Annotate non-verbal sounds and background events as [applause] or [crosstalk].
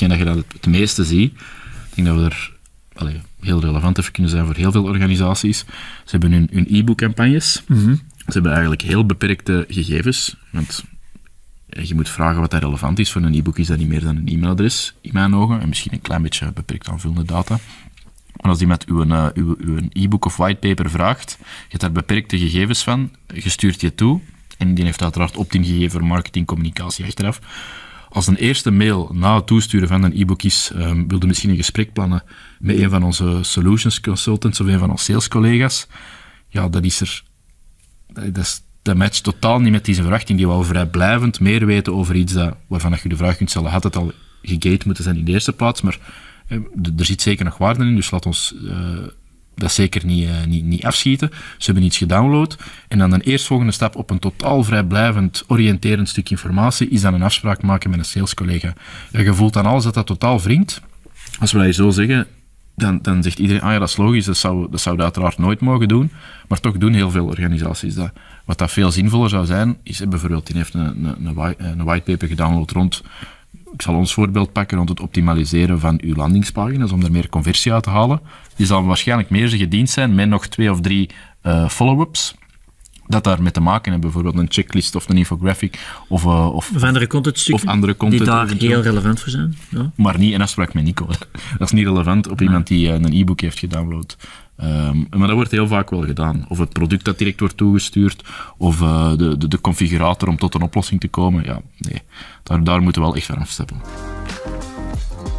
hetgeen dat je dat het meeste ziet. Ik denk dat we er heel relevant even kunnen zijn voor heel veel organisaties. Ze hebben hun, e-book-campagnes. Mhm. Ze hebben eigenlijk heel beperkte gegevens. Want eh, je moet vragen wat dat relevant is. Voor een e-book is dat niet meer dan een e-mailadres, in mijn ogen. En misschien een klein beetje beperkt aanvullende data. Maar als iemand uw, eh, uw, e-book of whitepaper vraagt, je hebt daar beperkte gegevens van, je stuurt je toe. En die heeft uiteraard opt-in gegeven voor marketing, communicatie achteraf als een eerste mail na het toesturen van een e-book is, um, ehm, wilde misschien een gesprek plannen met een van onze solutions consultants of een van onze sales collega's. Ja, dat is er. Dat, dat matcht totaal niet met deze verwachting. Die wou vrijblijvend meer weten over iets dat, waarvan je de vraag kunt stellen: had het al gegate moeten zijn in de eerste plaats? Maar ehm, er zit zeker nog waarde in, dus laat ons. Eh, dat zeker niet, eh, niet, niet afschieten. Ze hebben iets gedownload. En dan de eerstvolgende stap op een totaal vrijblijvend, oriënterend stuk informatie is dan een afspraak maken met een salescollega. Eh, je voelt dan alles dat dat totaal wringt. Als we dat zo zeggen, dan, dan zegt iedereen, ah ja, dat is logisch, dat zou, dat uiteraard nooit mogen doen. Maar toch doen heel veel organisaties dat. Wat dat veel zinvoller zou zijn, is eh, bijvoorbeeld, die heeft een, een, een whitepaper gedownload rond ik zal ons voorbeeld pakken rond het optimaliseren van uw landingspagina's dus om er meer conversie uit te halen. Die zal waarschijnlijk meer zijn gediend zijn met nog twee of drie eh, follow-ups dat daarmee te maken hebben. Bijvoorbeeld een checklist of een infographic of, eh, of, andere contentstukken of andere content die daar heel relevant voor zijn. Ja. Maar niet in afspraak met Nico. [laughs] dat is niet relevant op iemand die eh, een e-book heeft gedownload. Ehm, maar dat wordt heel vaak wel gedaan. Of het product dat direct wordt toegestuurd, of eh, de, de, de, configurator om tot een oplossing te komen. Ja, nee, daar, daar moeten we wel echt van afstappen.